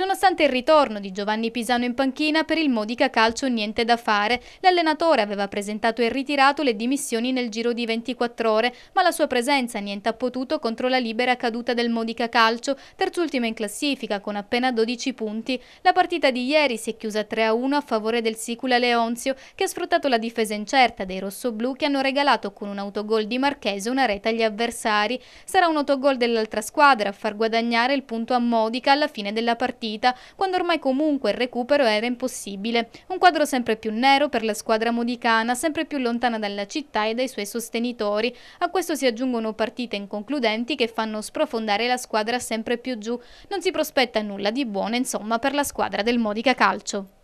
Nonostante il ritorno di Giovanni Pisano in panchina, per il Modica Calcio niente da fare. L'allenatore aveva presentato e ritirato le dimissioni nel giro di 24 ore, ma la sua presenza niente ha potuto contro la libera caduta del Modica Calcio, terzultima in classifica con appena 12 punti. La partita di ieri si è chiusa 3-1 a favore del Sicula Leonzio, che ha sfruttato la difesa incerta dei rossoblù che hanno regalato con un autogol di Marchese una rete agli avversari. Sarà un autogol dell'altra squadra a far guadagnare il punto a Modica alla fine della partita partita, quando ormai comunque il recupero era impossibile. Un quadro sempre più nero per la squadra modicana, sempre più lontana dalla città e dai suoi sostenitori. A questo si aggiungono partite inconcludenti che fanno sprofondare la squadra sempre più giù. Non si prospetta nulla di buono, insomma, per la squadra del Modica Calcio.